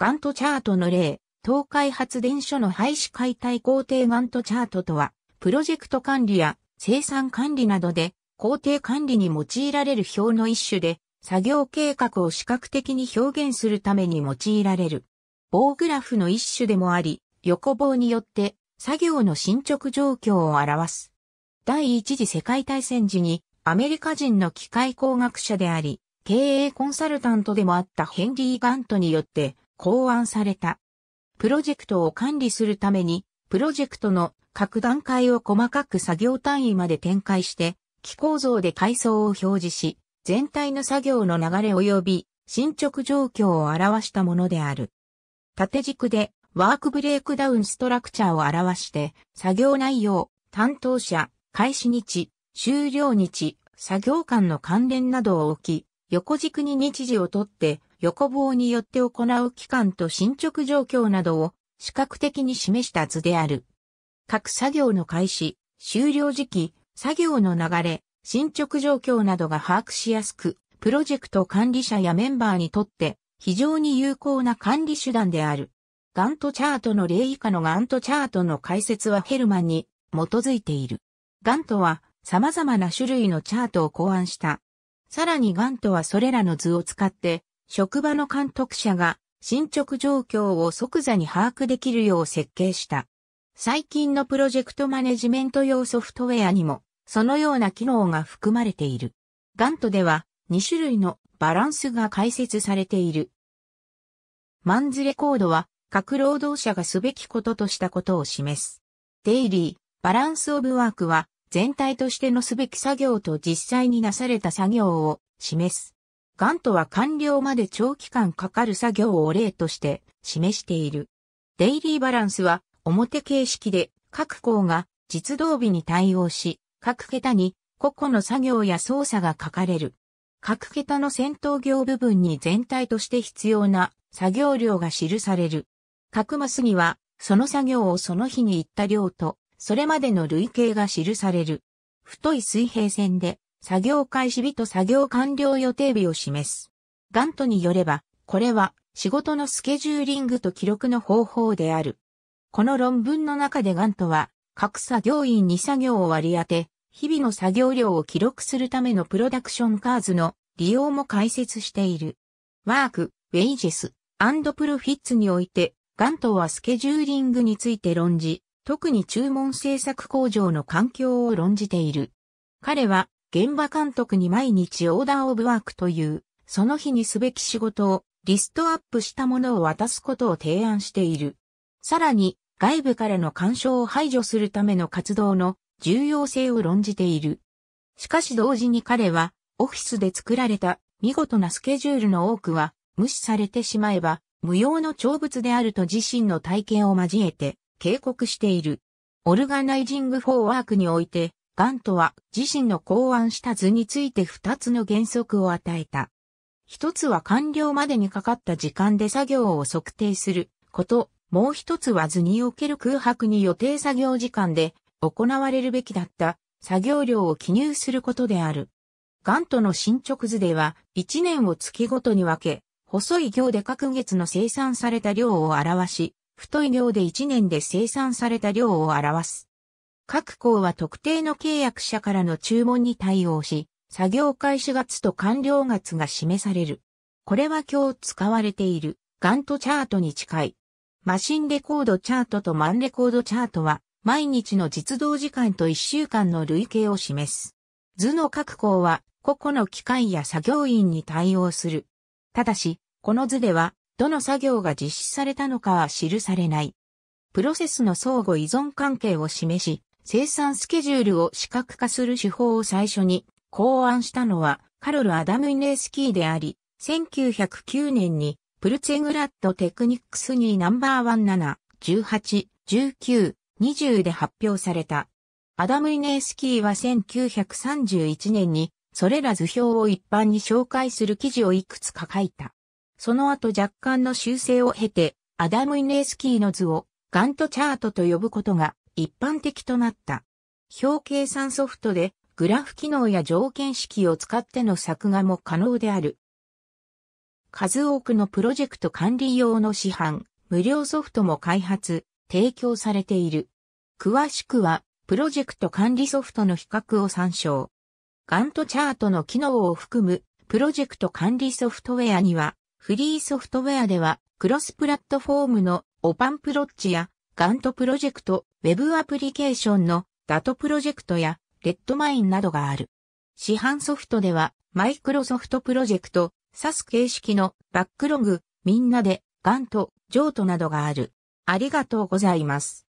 ガントチャートの例、東海発電所の廃止解体工程ガントチャートとは、プロジェクト管理や生産管理などで工程管理に用いられる表の一種で、作業計画を視覚的に表現するために用いられる。棒グラフの一種でもあり、横棒によって作業の進捗状況を表す。第一次世界大戦時にアメリカ人の機械工学者であり、経営コンサルタントでもあったヘンリー・ガントによって考案された。プロジェクトを管理するために、プロジェクトの各段階を細かく作業単位まで展開して、機構造で階層を表示し、全体の作業の流れ及び進捗状況を表したものである。縦軸でワークブレイクダウンストラクチャーを表して、作業内容、担当者、開始日、終了日、作業間の関連などを置き、横軸に日時をとって、横棒によって行う期間と進捗状況などを視覚的に示した図である。各作業の開始、終了時期、作業の流れ、進捗状況などが把握しやすく、プロジェクト管理者やメンバーにとって非常に有効な管理手段である。ガントチャートの例以下のガントチャートの解説はヘルマンに基づいている。ガントは様々な種類のチャートを考案した。さらにガントはそれらの図を使って職場の監督者が進捗状況を即座に把握できるよう設計した。最近のプロジェクトマネジメント用ソフトウェアにも、そのような機能が含まれている。ガントでは2種類のバランスが解説されている。マンズレコードは各労働者がすべきこととしたことを示す。デイリー、バランスオブワークは全体としてのすべき作業と実際になされた作業を示す。ガントは完了まで長期間かかる作業を例として示している。デイリーバランスは表形式で各項が実動日に対応し、各桁に個々の作業や操作が書かれる。各桁の先頭行部分に全体として必要な作業量が記される。各マスには、その作業をその日に行った量と、それまでの累計が記される。太い水平線で、作業開始日と作業完了予定日を示す。ガントによれば、これは仕事のスケジューリングと記録の方法である。この論文の中でガントは、各作業員に作業を割り当て、日々の作業量を記録するためのプロダクションカーズの利用も解説している。ワーク、ウェイジェス、アンドプロフィッツにおいて、ガントはスケジューリングについて論じ、特に注文制作工場の環境を論じている。彼は現場監督に毎日オーダーオブワークという、その日にすべき仕事をリストアップしたものを渡すことを提案している。さらに、外部からの干渉を排除するための活動の重要性を論じている。しかし同時に彼は、オフィスで作られた見事なスケジュールの多くは、無視されてしまえば、無用の長物であると自身の体験を交えて、警告している。オルガナイジング・フォー・ワークにおいて、ガントは自身の考案した図について2つの原則を与えた。一つは完了までにかかった時間で作業を測定すること、もう一つは図における空白に予定作業時間で行われるべきだった作業量を記入することである。ガントの進捗図では1年を月ごとに分け、細い行で各月の生産された量を表し、太い行で1年で生産された量を表す。各校は特定の契約者からの注文に対応し、作業開始月と完了月が示される。これは今日使われているガントチャートに近い。マシンレコードチャートとマンレコードチャートは毎日の実動時間と1週間の累計を示す。図の各項は個々の機械や作業員に対応する。ただし、この図ではどの作業が実施されたのかは記されない。プロセスの相互依存関係を示し、生産スケジュールを視覚化する手法を最初に考案したのはカロル・アダム・イネースキーであり、1909年にプルツェグラッド・テクニックスにナンバーワン7 18、19、20で発表された。アダム・イネースキーは1931年にそれら図表を一般に紹介する記事をいくつか書いた。その後若干の修正を経て、アダム・イネースキーの図をガントチャートと呼ぶことが一般的となった。表計算ソフトでグラフ機能や条件式を使っての作画も可能である。数多くのプロジェクト管理用の市販、無料ソフトも開発、提供されている。詳しくは、プロジェクト管理ソフトの比較を参照。ガントチャートの機能を含む、プロジェクト管理ソフトウェアには、フリーソフトウェアでは、クロスプラットフォームのオパンプロッチやガントプロジェクト、ウェブアプリケーションのダトプロジェクトやレッドマインなどがある。市販ソフトでは、マイクロソフトプロジェクト、サス形式のバックログ、みんなで、ガント、ジョートなどがある。ありがとうございます。